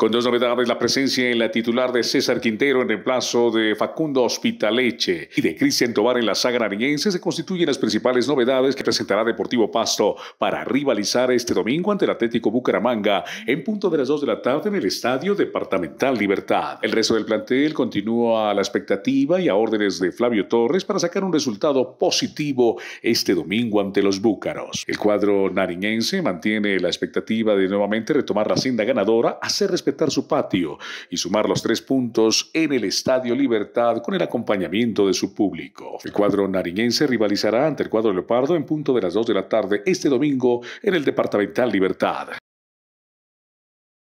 Con dos novedades, la presencia en la titular de César Quintero en reemplazo de Facundo leche y de Cristian Tobar en la saga nariñense se constituyen las principales novedades que presentará Deportivo Pasto para rivalizar este domingo ante el Atlético Bucaramanga en punto de las 2 de la tarde en el Estadio Departamental Libertad. El resto del plantel continúa a la expectativa y a órdenes de Flavio Torres para sacar un resultado positivo este domingo ante los Búcaros. El cuadro nariñense mantiene la expectativa de nuevamente retomar la senda ganadora, hacer respetar su patio y sumar los tres puntos en el Estadio Libertad con el acompañamiento de su público. El cuadro nariñense rivalizará ante el cuadro Leopardo en punto de las 2 de la tarde este domingo en el Departamental Libertad.